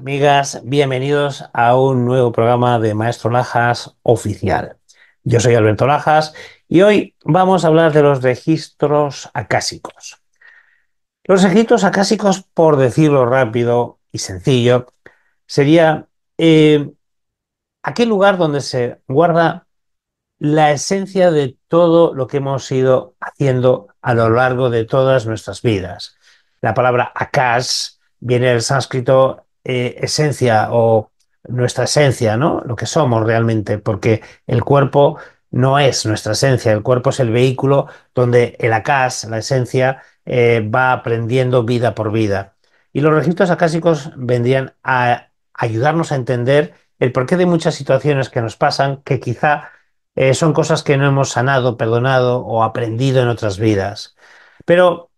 amigas, bienvenidos a un nuevo programa de Maestro Lajas oficial. Yo soy Alberto Lajas y hoy vamos a hablar de los registros acásicos. Los registros acásicos, por decirlo rápido y sencillo, sería eh, aquel lugar donde se guarda la esencia de todo lo que hemos ido haciendo a lo largo de todas nuestras vidas. La palabra akash viene del sánscrito eh, esencia o nuestra esencia, ¿no? Lo que somos realmente, porque el cuerpo no es nuestra esencia, el cuerpo es el vehículo donde el ACAS, la esencia, eh, va aprendiendo vida por vida. Y los registros acásicos vendrían a ayudarnos a entender el porqué de muchas situaciones que nos pasan, que quizá eh, son cosas que no hemos sanado, perdonado o aprendido en otras vidas. Pero,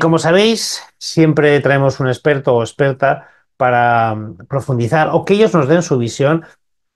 como sabéis, siempre traemos un experto o experta para mm, profundizar o que ellos nos den su visión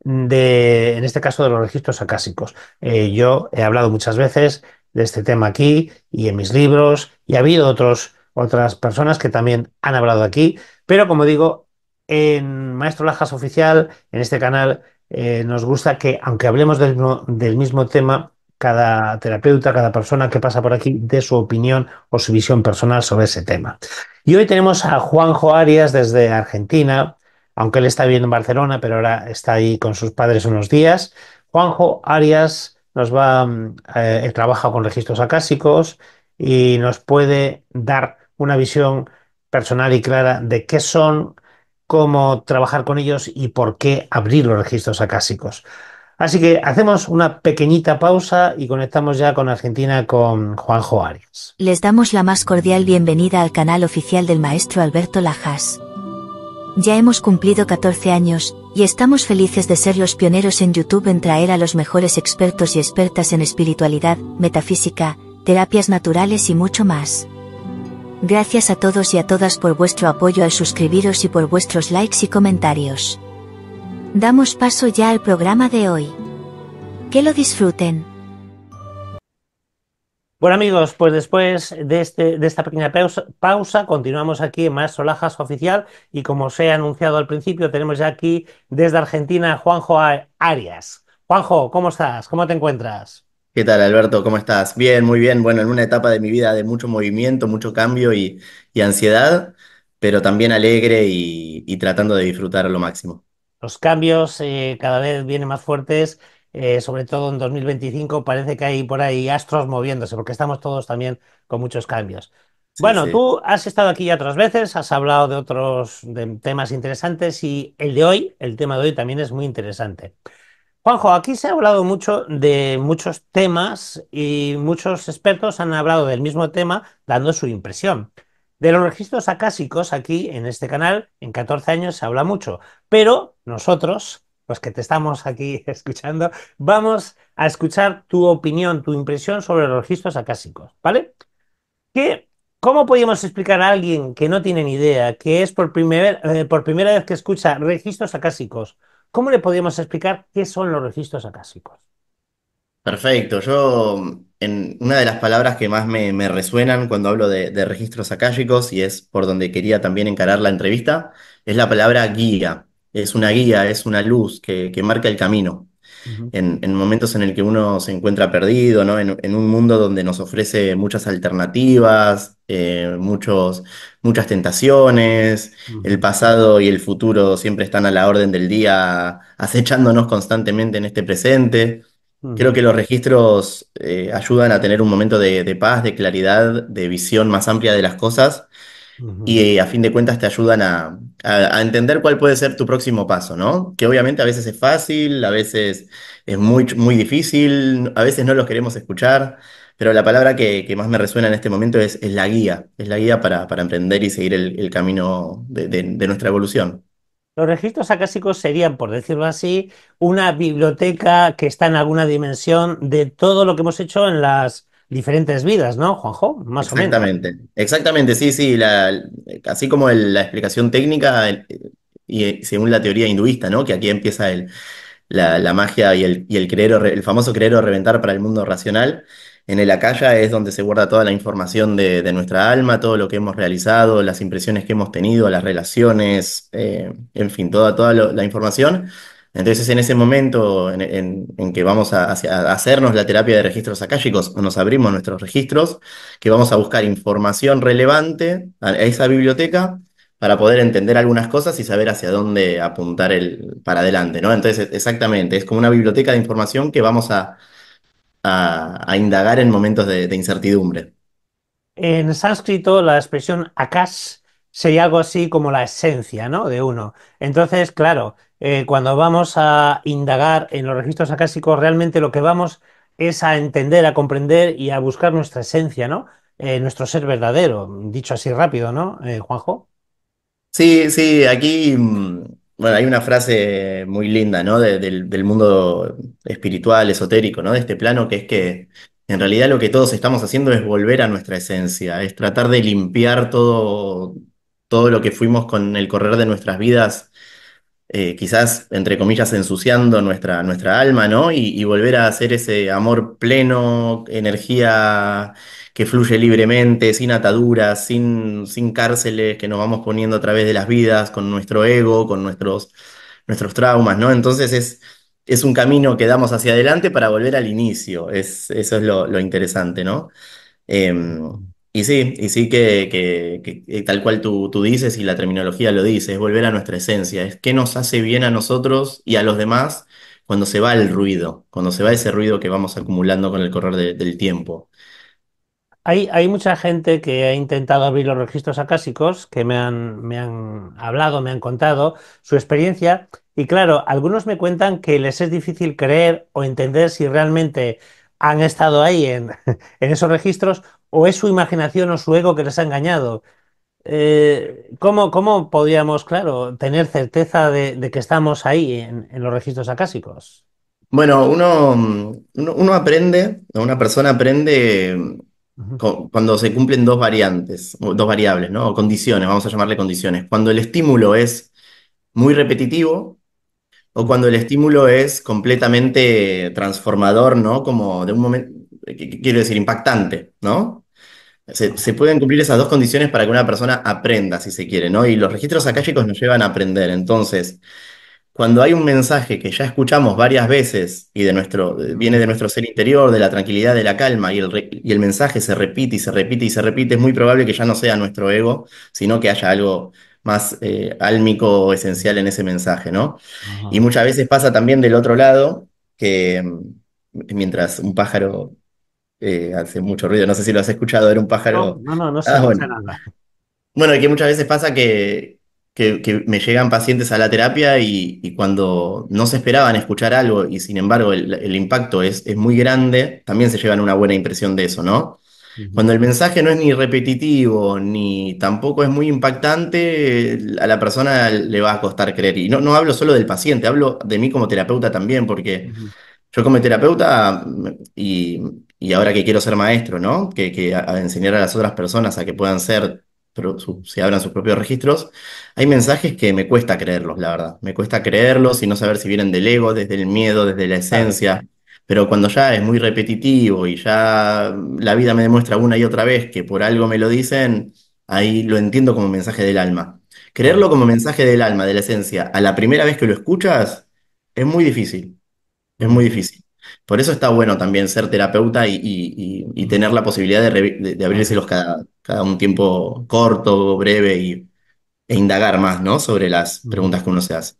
de, en este caso, de los registros acásicos. Eh, yo he hablado muchas veces de este tema aquí y en mis libros y ha habido otros, otras personas que también han hablado aquí, pero como digo, en Maestro Lajas Oficial, en este canal, eh, nos gusta que, aunque hablemos del mismo tema, cada terapeuta, cada persona que pasa por aquí, dé su opinión o su visión personal sobre ese tema. Y hoy tenemos a Juanjo Arias desde Argentina, aunque él está viviendo en Barcelona, pero ahora está ahí con sus padres unos días. Juanjo Arias nos va, mm, eh, él trabaja con registros acásicos y nos puede dar una visión personal y clara de qué son, cómo trabajar con ellos y por qué abrir los registros acásicos. Así que hacemos una pequeñita pausa y conectamos ya con Argentina con Juanjo Arias. Les damos la más cordial bienvenida al canal oficial del maestro Alberto Lajas. Ya hemos cumplido 14 años, y estamos felices de ser los pioneros en YouTube en traer a los mejores expertos y expertas en espiritualidad, metafísica, terapias naturales y mucho más. Gracias a todos y a todas por vuestro apoyo al suscribiros y por vuestros likes y comentarios. Damos paso ya al programa de hoy. Que lo disfruten. Bueno amigos, pues después de, este, de esta pequeña pausa, continuamos aquí en Maestro Lajas Oficial y como os he anunciado al principio, tenemos ya aquí desde Argentina Juanjo Arias. Juanjo, ¿cómo estás? ¿Cómo te encuentras? ¿Qué tal Alberto? ¿Cómo estás? Bien, muy bien. Bueno, en una etapa de mi vida de mucho movimiento, mucho cambio y, ansiedad, pero también alegre y tratando de disfrutar a lo máximo. Los cambios eh, cada vez vienen más fuertes, eh, sobre todo en 2025 parece que hay por ahí astros moviéndose, porque estamos todos también con muchos cambios. bueno, tú has estado aquí ya otras veces, has hablado de otros temas interesantes y el de hoy, el tema de hoy también es muy interesante. Juanjo, aquí se ha hablado mucho de muchos temas y muchos expertos han hablado del mismo tema dando su impresión. De los registros acásicos aquí en este canal, en 14 años se habla mucho, pero nosotros, los que te estamos aquí escuchando, vamos a escuchar tu opinión, tu impresión sobre los registros acásicos, ¿vale? ¿Qué, ¿Cómo podemos explicar a alguien que no tiene ni idea, que es por, primera eh, por primera vez que escucha registros acásicos, cómo le podemos explicar qué son los registros acásicos? Perfecto, yo una de las palabras que más me, resuenan cuando hablo de, registros acálicos y es por donde quería también encarar la entrevista, es la palabra guía. Es una guía, es una luz que, marca el camino. en, momentos en el que uno se encuentra perdido, ¿no? en, un mundo donde nos ofrece muchas alternativas, eh, muchos, muchas tentaciones, el pasado y el futuro siempre están a la orden del día, acechándonos constantemente en este presente. Creo que los registros eh, ayudan a tener un momento de, paz, de claridad, de visión más amplia de las cosas y eh, a fin de cuentas te ayudan a, entender cuál puede ser tu próximo paso, ¿no? Que obviamente a veces es fácil, a veces es muy, difícil, a veces no los queremos escuchar, pero la palabra que, más me resuena en este momento es, la guía, es la guía para, emprender y seguir el, camino de nuestra evolución. Los registros acásicos serían, por decirlo así, una biblioteca que está en alguna dimensión de todo lo que hemos hecho en las diferentes vidas, ¿no, Juanjo? Más o menos. Exactamente, exactamente, sí, sí. La, así como la explicación técnica y eh, según la teoría hinduista, ¿no? Que aquí empieza la, magia y el, el famoso creer o reventar para el mundo racional. En el Acaya es donde se guarda toda la información de, nuestra alma, todo lo que hemos realizado, las impresiones que hemos tenido, las relaciones, eh, en fin, toda, toda la información. Entonces, en ese momento en, que vamos a, hacernos la terapia de registros acálicos, nos abrimos nuestros registros, que vamos a buscar información relevante a, a esa biblioteca para poder entender algunas cosas y saber hacia dónde apuntar el, para adelante, ¿no? Entonces, exactamente, es como una biblioteca de información que vamos a, a, indagar en momentos de, incertidumbre. En sánscrito, la expresión akash sería algo así como la esencia ¿no? de uno. Entonces, claro, eh, cuando vamos a indagar en los registros akásicos, realmente lo que vamos es a entender, a comprender y a buscar nuestra esencia, ¿no? Eh, nuestro ser verdadero, dicho así rápido, ¿no, eh, Juanjo? Sí, sí, aquí mm, bueno, hay una frase muy linda, ¿no? del, mundo espiritual, esotérico, ¿no? De este plano, que es que en realidad lo que todos estamos haciendo es volver a nuestra esencia, es tratar de limpiar todo, todo lo que fuimos con el correr de nuestras vidas, eh, quizás, entre comillas, ensuciando nuestra, nuestra alma, ¿no? y volver a hacer ese amor pleno, energía que fluye libremente, sin ataduras, sin, sin cárceles que nos vamos poniendo a través de las vidas, con nuestro ego, con nuestros, nuestros traumas, ¿no? Entonces es, es un camino que damos hacia adelante para volver al inicio, es, eso es lo, interesante, ¿no? Em, y sí, y sí que, tal cual tú, tú, dices y la terminología lo dice, es volver a nuestra esencia, es qué nos hace bien a nosotros y a los demás cuando se va el ruido, cuando se va ese ruido que vamos acumulando con el correr del tiempo. Hay, mucha gente que ha intentado abrir los registros acásicos, que me han, me han hablado, me han contado su experiencia. Y claro, algunos me cuentan que les es difícil creer o entender si realmente han estado ahí en, esos registros o es su imaginación o su ego que les ha engañado. Eh, ¿cómo, ¿Cómo podríamos, claro, tener certeza de, que estamos ahí en, los registros acásicos? Bueno, uno, mm, uno aprende, una persona aprende cuando se cumplen dos variantes, dos variables, ¿no? O condiciones, vamos a llamarle condiciones. Cuando el estímulo es muy repetitivo o cuando el estímulo es completamente transformador, ¿no? Como de un momento, quiero decir, impactante, ¿no? Se, pueden cumplir esas dos condiciones para que una persona aprenda, si se quiere, ¿no? Y los registros acálicos nos llevan a aprender. Entonces, cuando hay un mensaje que ya escuchamos varias veces y viene de nuestro ser interior, de la tranquilidad, de la calma, y el, mensaje se repite y se repite y se repite, es muy probable que ya no sea nuestro ego, sino que haya algo más eh, álmico o esencial en ese mensaje, ¿no? Y muchas veces pasa también del otro lado que mm, mientras un pájaro eh, hace mucho ruido, no sé si lo has escuchado, era un pájaro... No, no, no, sé. se ah, escucha nada. Bueno, que muchas veces pasa que, que, me llegan pacientes a la terapia y, cuando no se esperaban escuchar algo y sin embargo el, impacto es, muy grande, también se llevan una buena impresión de eso, ¿no? Cuando el mensaje no es ni repetitivo, ni tampoco es muy impactante, a la persona le va a costar creer. Y no, hablo solo del paciente, hablo de mí como terapeuta también, porque yo como terapeuta y, ahora que quiero ser maestro, ¿no? Que, enseñar a las otras personas a que puedan ser si se abran sus propios registros, hay mensajes que me cuesta creerlos, la verdad. Me cuesta creerlos y no saber si vienen del ego, desde el miedo, desde la esencia. Pero cuando ya es muy repetitivo y ya la vida me demuestra una y otra vez que por algo me lo dicen, ahí lo entiendo como mensaje del alma. Creerlo como mensaje del alma, de la esencia, a la primera vez que lo escuchas, es muy difícil. Es muy difícil. Por eso está bueno también ser terapeuta y, y, tener la posibilidad de, de, los cada, cada, un tiempo corto, breve y, e indagar más ¿no? sobre las preguntas que uno se hace.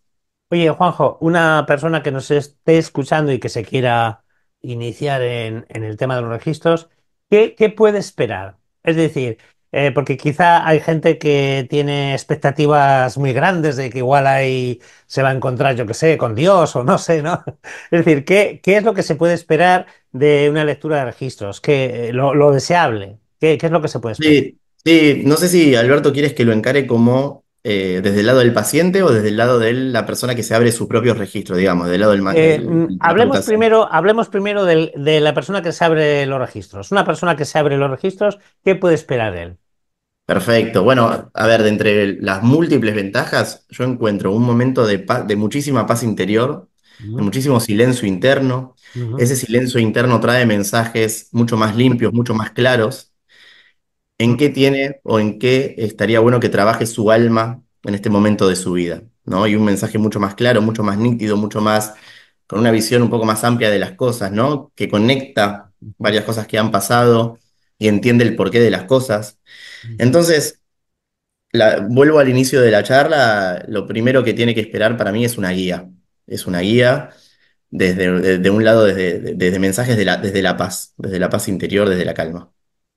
Oye, Juanjo, una persona que nos esté escuchando y que se quiera iniciar en, el tema de los registros, ¿qué, puede esperar? Es decir, eh, porque quizá hay gente que tiene expectativas muy grandes de que igual ahí se va a encontrar, yo qué sé, con Dios o no sé, ¿no? Es decir, ¿qué, es lo que se puede esperar de una lectura de registros? ¿Qué, eh, lo, deseable? ¿Qué, es lo que se puede esperar? Sí, sí, no sé si Alberto quieres que lo encare como eh, desde el lado del paciente o desde el lado de la persona que se abre su propio registro, digamos, del lado del... Eh, mm, hablemos, primero, hablemos primero de la persona que se abre los registros. Una persona que se abre los registros, ¿qué puede esperar él? Perfecto. Bueno, a ver, de entre las múltiples ventajas, yo encuentro un momento de, de muchísima paz interior, de muchísimo silencio interno. Ese silencio interno trae mensajes mucho más limpios, mucho más claros. ¿En qué tiene o en qué estaría bueno que trabaje su alma en este momento de su vida? ¿No? Y un mensaje mucho más claro, mucho más nítido, mucho más, con una visión un poco más amplia de las cosas, ¿no? Que conecta varias cosas que han pasado y entiende el porqué de las cosas. Entonces, vuelvo al inicio de la charla, lo primero que tiene que esperar para mí es una guía. Es una guía desde de, un lado, desde, mensajes la, desde la paz, desde la paz interior, desde la calma.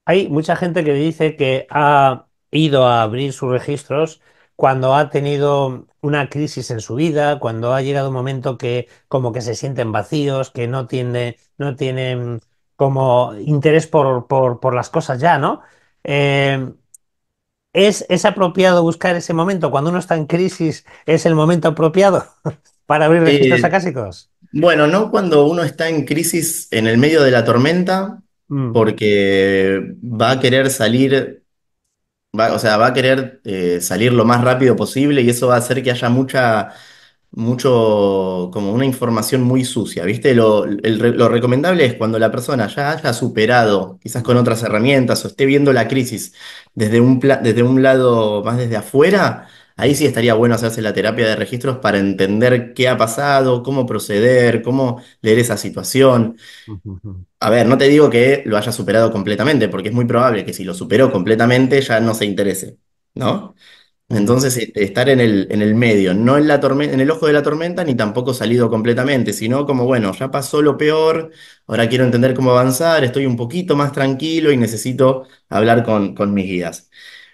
Hay mucha gente que dice que ha ido a abrir sus registros cuando ha tenido una crisis en su vida, cuando ha llegado un momento que como que se sienten vacíos, que no no tienen como interés por, las cosas ya, ¿no? Eh, ¿es, ¿Es apropiado buscar ese momento? Cuando uno está en crisis, ¿es el momento apropiado para abrir registros eh, acásicos? Bueno, no cuando uno está en crisis en el medio de la tormenta, mm. porque va a querer salir o sea, va a querer eh, salir lo más rápido posible y eso va a hacer que haya mucha mucho, como una información muy sucia, ¿viste? Lo, recomendable es cuando la persona ya haya superado, quizás con otras herramientas, o esté viendo la crisis desde un, desde un lado más desde afuera, ahí sí estaría bueno hacerse la terapia de registros para entender qué ha pasado, cómo proceder, cómo leer esa situación. A ver, no te digo que lo haya superado completamente, porque es muy probable que si lo superó completamente ya no se interese, ¿no? Entonces, eh, estar en el, en el medio, no en la tormenta, en el ojo de la tormenta, ni tampoco salido completamente, sino como, bueno, ya pasó lo peor, ahora quiero entender cómo avanzar, estoy un poquito más tranquilo y necesito hablar con, con mis guías.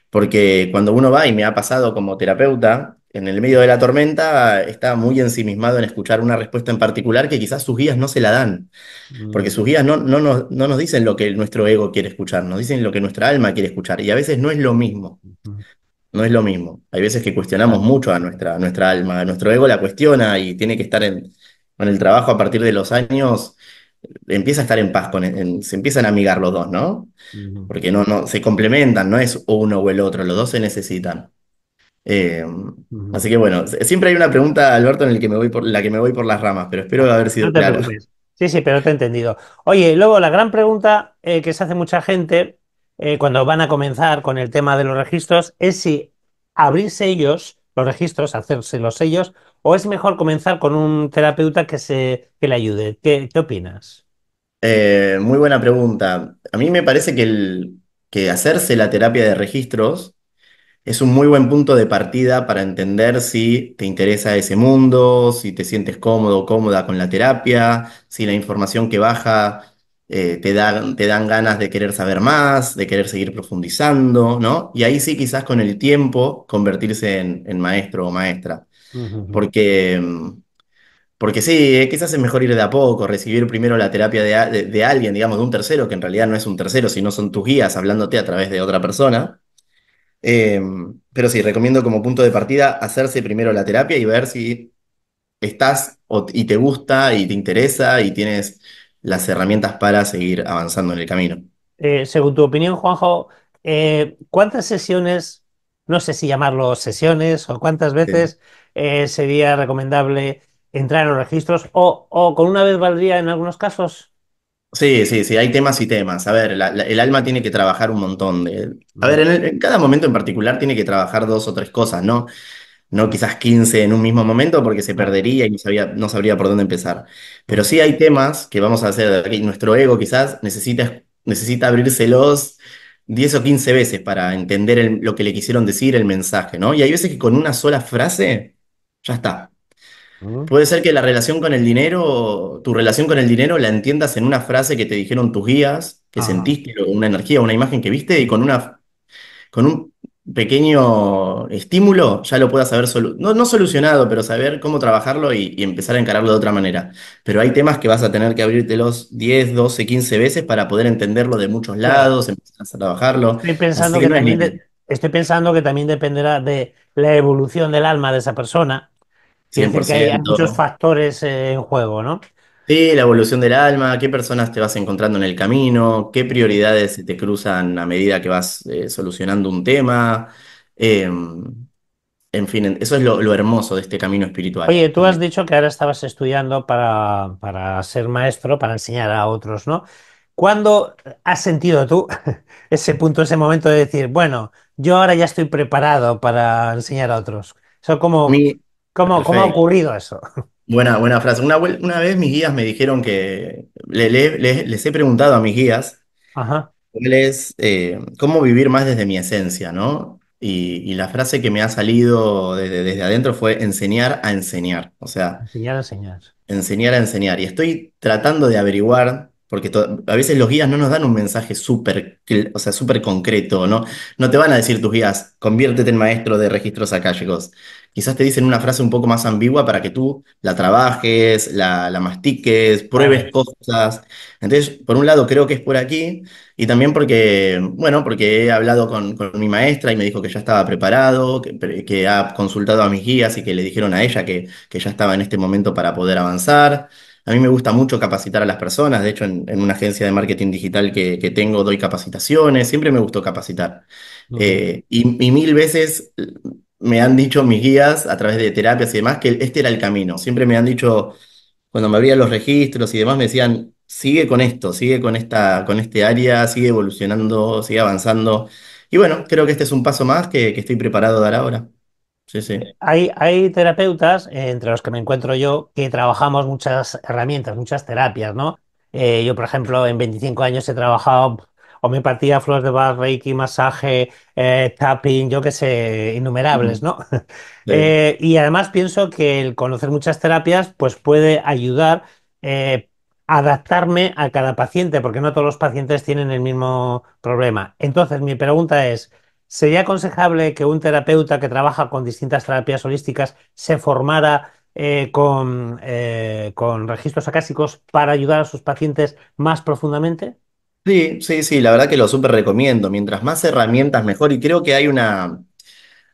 Porque cuando uno va, y me ha pasado como terapeuta, en el medio de la tormenta está muy ensimismado en escuchar una respuesta en particular que quizás sus guías no se la dan, porque sus mm. guías no, no, nos, no nos dicen lo que nuestro ego quiere escuchar, nos dicen lo que nuestra alma quiere escuchar, y a veces no es lo mismo no es lo mismo. Hay veces que cuestionamos mucho a nuestra, nuestra alma, nuestro ego la cuestiona y tiene que estar en, el trabajo a partir de los años, empieza a estar en paz, con, e, se empiezan a amigar los dos, ¿no? Porque no, no, se complementan, no es uno o el otro, los dos se necesitan. Eh, así que bueno, siempre hay una pregunta, Alberto, en el que me voy por, la que me voy por las ramas, pero espero haber sido claro. Sí, sí, pero te he entendido. Oye, luego la gran pregunta eh, que se hace mucha gente eh, cuando van a comenzar con el tema de los registros, es si abrirse ellos los registros, hacerse los sellos, o es mejor comenzar con un terapeuta que, se, que le ayude. ¿Qué, opinas? Eh, muy buena pregunta. A mí me parece que, el, que hacerse la terapia de registros es un muy buen punto de partida para entender si te interesa ese mundo, si te sientes cómodo o cómoda con la terapia, si la información que baja eh, te, dan, te dan ganas de querer saber más, de querer seguir profundizando, ¿no? Y ahí sí quizás con el tiempo convertirse en, maestro o maestra. Porque... Mm, porque sí, eh, quizás es mejor ir de a poco, recibir primero la terapia de, alguien, digamos, de un tercero, que en realidad no es un tercero, sino son tus guías hablándote a través de otra persona. Em, pero sí, recomiendo como punto de partida hacerse primero la terapia y ver si estás y te gusta y te interesa y tienes las herramientas para seguir avanzando en el camino. Eh, según tu opinión, Juanjo, eh, ¿cuántas sesiones, no sé si llamarlo sesiones o cuántas veces eh, sería recomendable entrar en los registros o, con una vez valdría en algunos casos? Sí, sí, sí, hay temas y temas. A ver, el alma tiene que trabajar un montón. De, a ver, en, cada momento en particular tiene que trabajar dos o tres cosas, ¿no? no quizás 15 en un mismo momento porque se perdería y no, no sabría por dónde empezar. Pero sí hay temas que vamos a hacer, nuestro ego quizás necesita, abrírselos 10 o 15 veces para entender lo que le quisieron decir, el mensaje, ¿no? Y hay veces que con una sola frase, ya está. Puede ser que la relación con el dinero, tu relación con el dinero la entiendas en una frase que te dijeron tus guías, que sentiste, una energía, una imagen que viste, y con una, con un, pequeño estímulo ya lo puedas saber, no, no, solucionado, pero saber cómo trabajarlo y, empezar a encararlo de otra manera. Pero hay temas que vas a tener que los 10, 12, 15 veces para poder entenderlo de muchos lados, empezar a trabajarlo. Estoy pensando, que, también dependerá de la evolución del alma de esa persona. Es que hay muchos factores eh, en juego, ¿no? Sí, la evolución del alma, qué personas te vas encontrando en el camino, qué prioridades se te cruzan a medida que vas eh, solucionando un tema. Em, en fin, eso es lo, hermoso de este camino espiritual. Oye, tú has dicho que ahora estabas estudiando para, ser maestro, para enseñar a otros, ¿no? ¿Cuándo has sentido tú ese punto, ese momento de decir, bueno, yo ahora ya estoy preparado para enseñar a otros? ¿cómo, ha ocurrido eso? Buena, buena frase. Una, vez mis guías me dijeron que les he preguntado a mis guías Ajá. Eh, cómo vivir más desde mi esencia, ¿no? Y, la frase que me ha salido desde, desde adentro fue enseñar a enseñar, o sea, Enseñar a enseñar. enseñar a enseñar. Y estoy tratando de averiguar porque a veces los guías no nos dan un mensaje súper, o sea, concreto, ¿no? No te van a decir tus guías, conviértete en maestro de registros acálicos. Quizás te dicen una frase un poco más ambigua para que tú la trabajes, la, mastiques, pruebes cosas. Entonces, por un lado creo que es por aquí, y también porque, bueno, porque he hablado con, mi maestra y me dijo que ya estaba preparado, que, ha consultado a mis guías y que le dijeron a ella que, que ya estaba en este momento para poder avanzar. A mí me gusta mucho capacitar a las personas, de hecho en, una agencia de marketing digital que, tengo doy capacitaciones, siempre me gustó capacitar. Eh, y, mil veces eh, me han dicho mis guías a través de terapias y demás que este era el camino, siempre me han dicho, cuando me abrían los registros y demás, me decían, sigue con esto, sigue con esta, con este área, sigue evolucionando, sigue avanzando. Y bueno, creo que este es un paso más que estoy preparado a dar ahora. Sí, sí. Eh, hay, terapeutas, eh, entre los que me encuentro yo, que trabajamos muchas herramientas, muchas terapias, ¿no? Eh, yo, por ejemplo, en 25 años he trabajado homeopatía, flores de bar, reiki, masaje, tapping, yo qué sé, innumerables, ¿no? y además pienso que el conocer muchas terapias pues puede ayudar a adaptarme a cada paciente, porque no todos los pacientes tienen el mismo problema. Entonces, mi pregunta es, ¿Sería aconsejable que un terapeuta que trabaja con distintas terapias holísticas se formara eh, con, eh, con, registros acásicos para ayudar a sus pacientes más profundamente? Sí, sí, sí, la verdad que lo súper recomiendo. Mientras más herramientas, mejor. Y creo que hay una.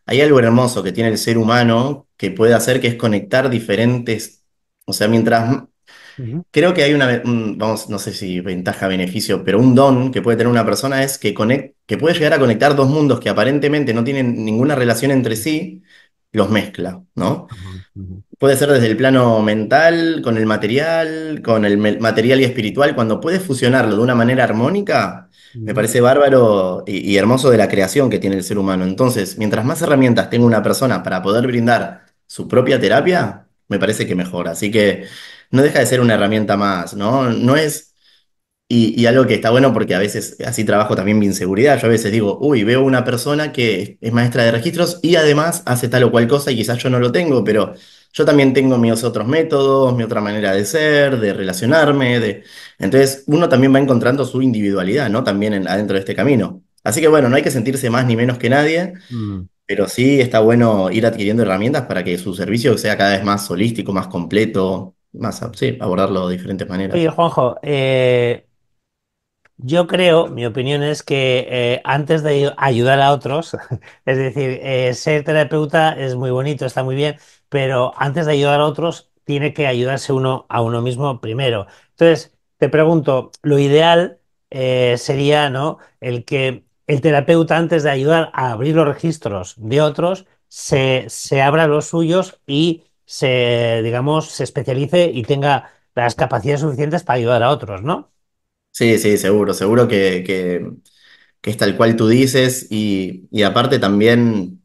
Hay algo hermoso que tiene el ser humano que puede hacer que es conectar diferentes. O sea, mientras Creo que hay una, vamos, no sé si ventaja, beneficio, pero un don que puede tener una persona es que, que puede llegar a conectar dos mundos que aparentemente no tienen ninguna relación entre sí, los mezcla, ¿no? Puede ser desde el plano mental, con el material, con el material y espiritual, cuando puedes fusionarlo de una manera armónica, me parece bárbaro y, y, hermoso de la creación que tiene el ser humano. Entonces, mientras más herramientas tenga una persona para poder brindar su propia terapia, me parece que mejor. Así que no deja de ser una herramienta más, ¿no? No es... Y, algo que está bueno porque a veces así trabajo también mi inseguridad. Yo a veces digo, uy, veo una persona que es maestra de registros y además hace tal o cual cosa y quizás yo no lo tengo, pero yo también tengo mis otros métodos, mi otra manera de ser, de relacionarme, de... Entonces uno también va encontrando su individualidad, ¿no? También en, adentro de este camino. Así que bueno, no hay que sentirse más ni menos que nadie, mm. pero sí está bueno ir adquiriendo herramientas para que su servicio sea cada vez más holístico, más completo, más, sí, abordarlo de diferentes maneras. Oye, Juanjo, eh, yo creo, mi opinión es que eh, antes de ayudar a otros, es decir, eh, ser terapeuta es muy bonito, está muy bien, pero antes de ayudar a otros, tiene que ayudarse uno a uno mismo primero. Entonces, te pregunto, lo ideal sería, ¿no? El que el terapeuta, antes de ayudar a abrir los registros de otros, se, se abra los suyos y se, digamos, se especialice y tenga las capacidades suficientes para ayudar a otros, ¿no? Sí, sí, seguro, seguro que, que, es tal cual tú dices y, y aparte también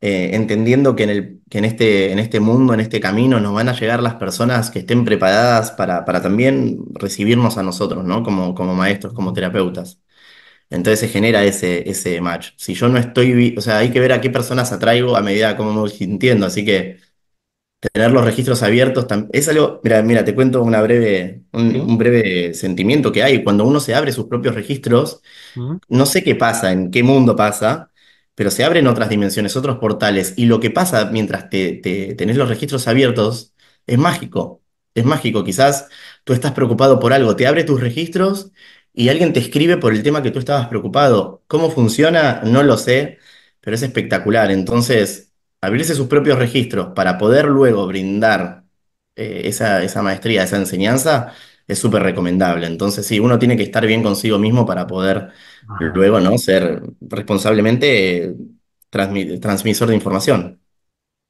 eh, entendiendo que, en, el, que en, este, en este mundo, en este camino, nos van a llegar las personas que estén preparadas para, para también recibirnos a nosotros, ¿no? Como, como maestros, como terapeutas. Entonces se genera ese, ese match. Si yo no estoy, o sea, hay que ver a qué personas atraigo a medida como me voy sintiendo. Así que tener los registros abiertos es algo, mira, mira, te cuento una breve, un, breve sentimiento que hay. Cuando uno se abre sus propios registros, no sé qué pasa, en qué mundo pasa, pero se abren otras dimensiones, otros portales. Y lo que pasa mientras tenés los registros abiertos es mágico. Es mágico. Quizás tú estás preocupado por algo, te abre tus registros y alguien te escribe por el tema que tú estabas preocupado. ¿Cómo funciona? No lo sé, pero es espectacular. Entonces, abrirse sus propios registros para poder luego brindar eh, esa, maestría, esa enseñanza, es súper recomendable. Entonces, sí, uno tiene que estar bien consigo mismo para poder luego, ¿no? Ser responsablemente eh, transmisor de información.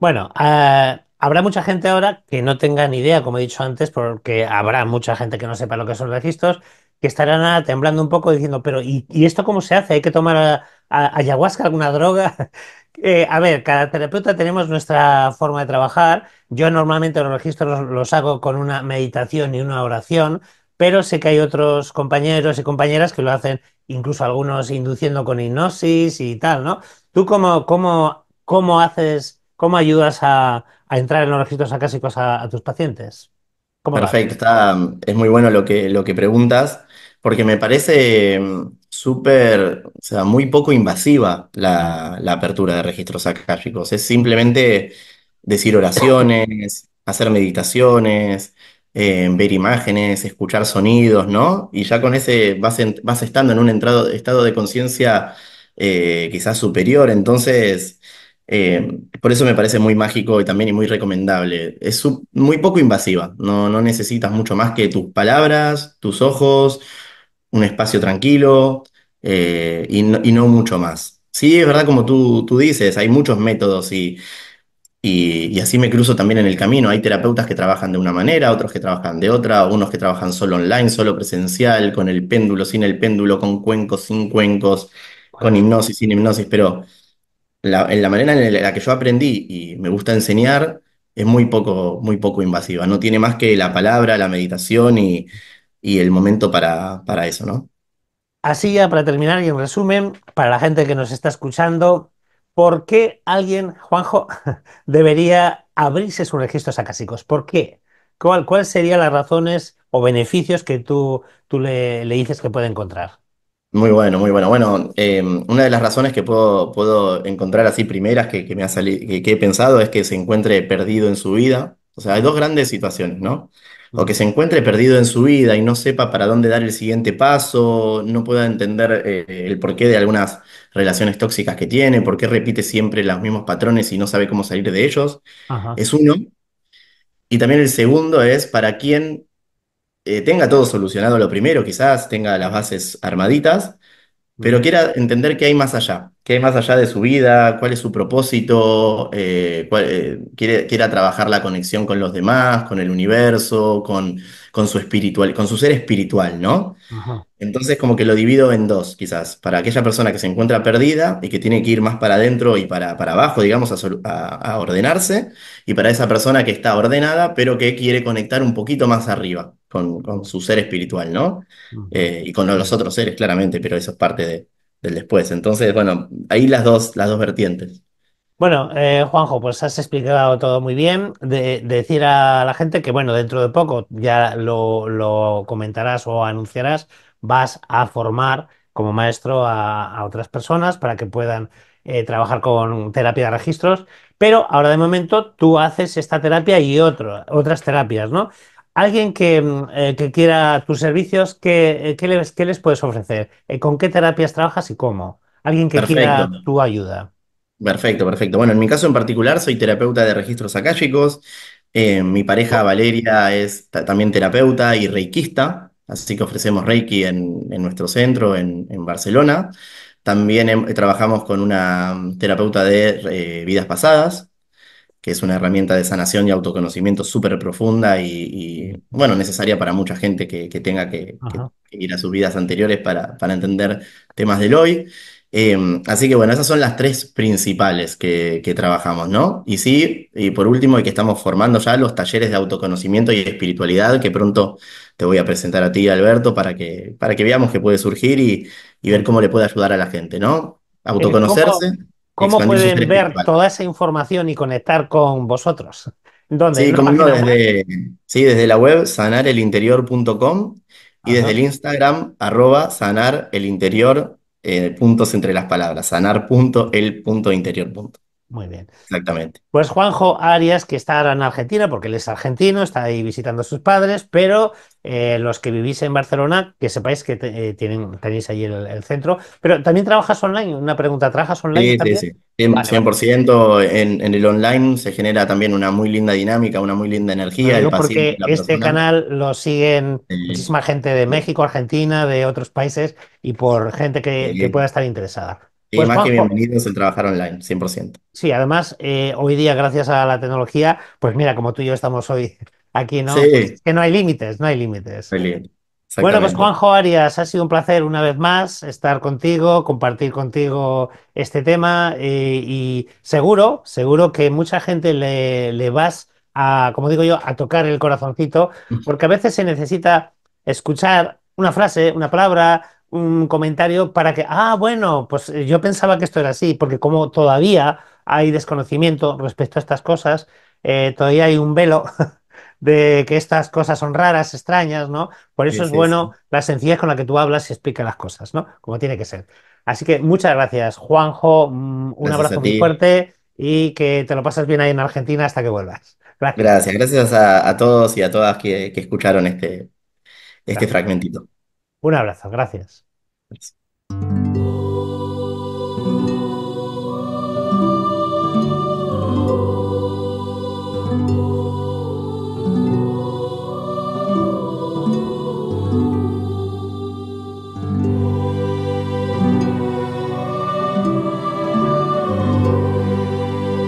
Bueno, ah, habrá mucha gente ahora que no tenga ni idea, como he dicho antes, porque habrá mucha gente que no sepa lo que son registros que estarán temblando un poco diciendo, pero ¿y, esto cómo se hace? ¿Hay que tomar ayahuasca, alguna droga? Eh, a ver, cada terapeuta tenemos nuestra forma de trabajar. Yo normalmente los registros los, hago con una meditación y una oración, pero sé que hay otros compañeros y compañeras que lo hacen, incluso algunos induciendo con hipnosis y tal, ¿no? ¿Tú cómo, cómo, cómo haces, cómo ayudas a, entrar en los registros acásicos a tus pacientes? perfecta Perfecto, es muy bueno lo que, lo que preguntas, porque me parece mm, súper, o sea, muy poco invasiva la, la apertura de registros akáshicos. Es simplemente decir oraciones, hacer meditaciones, em, ver imágenes, escuchar sonidos, ¿no? Y ya con ese vas, vas estando en un estado de conciencia eh, quizás superior. Entonces. Eh, por eso me parece muy mágico y también muy recomendable. Es muy poco invasiva, no, necesitas mucho más que tus palabras, tus ojos, un espacio tranquilo eh, y, no, mucho más. Sí, es verdad como tú, dices, hay muchos métodos y, y, y, así me cruzo también en el camino. Hay terapeutas que trabajan de una manera, otros que trabajan de otra, unos que trabajan solo online, solo presencial, con el péndulo, sin el péndulo, con cuencos, sin cuencos, con hipnosis, sin hipnosis, pero la, en la manera en la que yo aprendí y me gusta enseñar es muy poco, muy poco invasiva. No tiene más que la palabra, la meditación y, y el momento para, para eso, ¿no? Así ya para terminar y en resumen, para la gente que nos está escuchando, ¿por qué alguien, Juanjo, debería abrirse sus registros acásicos? ¿Por qué? ¿Cuáles serían las razones o beneficios que tú, tú le, le dices que puede encontrar? Muy bueno, muy bueno. Bueno, em, una de las razones que puedo, puedo encontrar así primeras que, me ha salido, que, he pensado es que se encuentre perdido en su vida. O sea, hay dos grandes situaciones, ¿no? O que se encuentre perdido en su vida y no sepa para dónde dar el siguiente paso, no pueda entender eh, el porqué de algunas relaciones tóxicas que tiene, por qué repite siempre los mismos patrones y no sabe cómo salir de ellos. Es uno. Y también el segundo es para quién eh, tenga todo solucionado lo primero, quizás tenga las bases armaditas, pero quiera entender qué hay más allá, qué hay más allá de su vida, cuál es su propósito, eh, eh, quiere, quiera trabajar la conexión con los demás, con el universo, con con su espiritual, con su ser espiritual, ¿no? Entonces como que lo divido en dos, quizás, para aquella persona que se encuentra perdida y que tiene que ir más para adentro y para, para abajo, digamos, a, ordenarse, y para esa persona que está ordenada, pero que quiere conectar un poquito más arriba con, su ser espiritual, ¿no? Eh, y con los otros seres, claramente, pero eso es parte del después. Entonces, bueno, ahí las dos, las dos vertientes. Bueno, eh, Juanjo, pues has explicado todo muy bien. decir a la gente que, bueno, dentro de poco ya lo, comentarás o anunciarás, vas a formar como maestro a, otras personas para que puedan eh, trabajar con terapia de registros. Pero ahora de momento tú haces esta terapia y otras terapias, ¿no? Alguien que, mm, eh, quiera tus servicios, ¿qué, les, puedes ofrecer? ¿Con qué terapias trabajas y cómo? Alguien que quiera tu ayuda. Perfecto, perfecto. Bueno, en mi caso en particular soy terapeuta de registros akáshicos. Eh, mi pareja Valeria es también terapeuta y reikista, así que ofrecemos reiki en, nuestro centro, en, Barcelona. También trabajamos con una mm, terapeuta de eh, vidas pasadas, que es una herramienta de sanación y autoconocimiento súper profunda y, bueno, necesaria para mucha gente que, tenga que, ir a sus vidas anteriores para, para entender temas del hoy. Eh, así que bueno, esas son las tres principales que, trabajamos, ¿no? Y sí, y por último, y que estamos formando ya los talleres de autoconocimiento y espiritualidad, que pronto te voy a presentar a ti, Alberto, para que, para que veamos qué puede surgir y, ver cómo le puede ayudar a la gente, ¿no? Autoconocerse. ¿Cómo, pueden ver toda esa información y conectar con vosotros? Sí, desde, la web sanarelinterior.com y desde el Instagram, arroba sanarelinterior.com eh, puntos entre las palabras, sanar punto, el punto interior punto. Muy bien. Exactamente. Pues Juanjo Arias, que está ahora en Argentina, porque él es argentino, está ahí visitando a sus padres, pero eh, los que vivís en Barcelona, que sepáis que eh, tienen, tenéis allí el, centro, pero también trabajas online, una pregunta, ¿trabajas online? Sí, sí. 100%, en, en, el online se genera también una muy linda dinámica, una muy linda energía. porque este canal lo siguen muchísima gente de México, Argentina, de otros países y por gente que, pueda estar interesada. Y pues, más que bienvenidos el trabajar online, 100%. Sí, además, eh, hoy día, gracias a la tecnología, pues mira, como tú y yo estamos hoy aquí, ¿no? Pues que no hay límites, no hay límites. No hay límites. Bueno, pues Juanjo Arias, ha sido un placer una vez más estar contigo, compartir contigo este tema eh, y seguro, seguro que mucha gente le, vas a, como digo yo, a tocar el corazoncito, porque a veces se necesita escuchar una frase, una palabra, un comentario para que, ah, bueno, pues eh, yo pensaba que esto era así, porque como todavía hay desconocimiento respecto a estas cosas, eh, todavía hay un velo de que estas cosas son raras, extrañas, ¿no? Por eso es bueno la sencillez con la que tú hablas y explicas las cosas, ¿no? Como tiene que ser. Así que muchas gracias, Juanjo. Mm, un abrazo muy fuerte y que te lo pases bien ahí en Argentina hasta que vuelvas. Gracias. Gracias, a, todos y a todas que, escucharon este, este fragmentito. Un abrazo, gracias.